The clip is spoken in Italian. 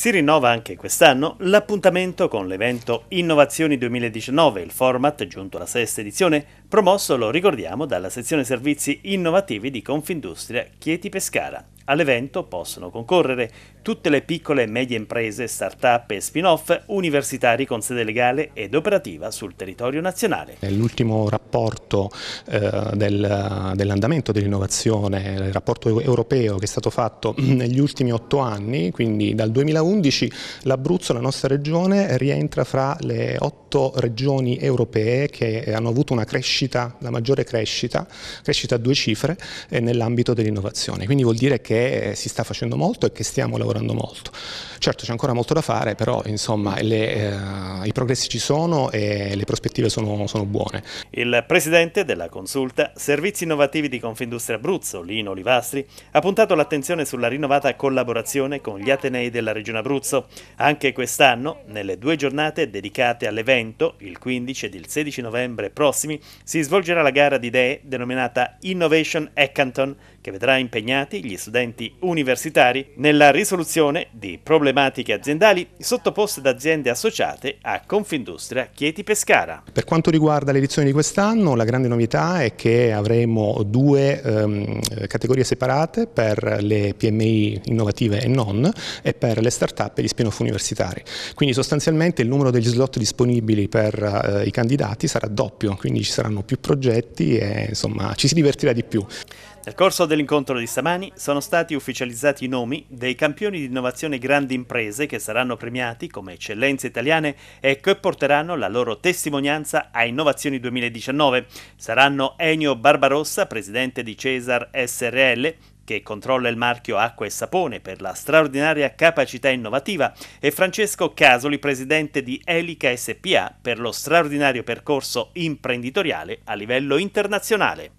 Si rinnova anche quest'anno l'appuntamento con l'evento Innovazioni 2019, il format giunto alla sesta edizione, promosso, lo ricordiamo, dalla sezione servizi innovativi di Confindustria Chieti Pescara. All'evento possono concorrere tutte le piccole e medie imprese, start-up e spin-off universitari con sede legale ed operativa sul territorio nazionale. L'ultimo rapporto eh, del, dell'andamento dell'innovazione, il rapporto europeo che è stato fatto negli ultimi otto anni, quindi dal 2011 l'Abruzzo, la nostra regione, rientra fra le otto regioni europee che eh, hanno avuto una crescita, la maggiore crescita, crescita a due cifre, eh, nell'ambito dell'innovazione. Quindi vuol dire che si sta facendo molto e che stiamo lavorando molto. Certo c'è ancora molto da fare, però insomma le, eh, i progressi ci sono e le prospettive sono, sono buone. Il presidente della consulta Servizi Innovativi di Confindustria Abruzzo, Lino Olivastri, ha puntato l'attenzione sulla rinnovata collaborazione con gli Atenei della Regione Abruzzo. Anche quest'anno, nelle due giornate dedicate all'evento, il 15 ed il 16 novembre prossimi, si svolgerà la gara di idee denominata Innovation Hackathon, che vedrà impegnati gli studenti universitari nella risoluzione di problemi problematiche aziendali sottoposte ad aziende associate a Confindustria Chieti Pescara. Per quanto riguarda l'edizione di quest'anno, la grande novità è che avremo due ehm, categorie separate per le PMI innovative e non e per le start-up e gli spin-off universitari. Quindi sostanzialmente il numero degli slot disponibili per eh, i candidati sarà doppio, quindi ci saranno più progetti e insomma ci si divertirà di più. Nel corso dell'incontro di stamani sono stati ufficializzati i nomi dei campioni di innovazione grandi imprese che saranno premiati come eccellenze italiane e che porteranno la loro testimonianza a Innovazioni 2019. Saranno Ennio Barbarossa, presidente di Cesar SRL, che controlla il marchio Acqua e Sapone per la straordinaria capacità innovativa, e Francesco Casoli, presidente di Elica SPA, per lo straordinario percorso imprenditoriale a livello internazionale.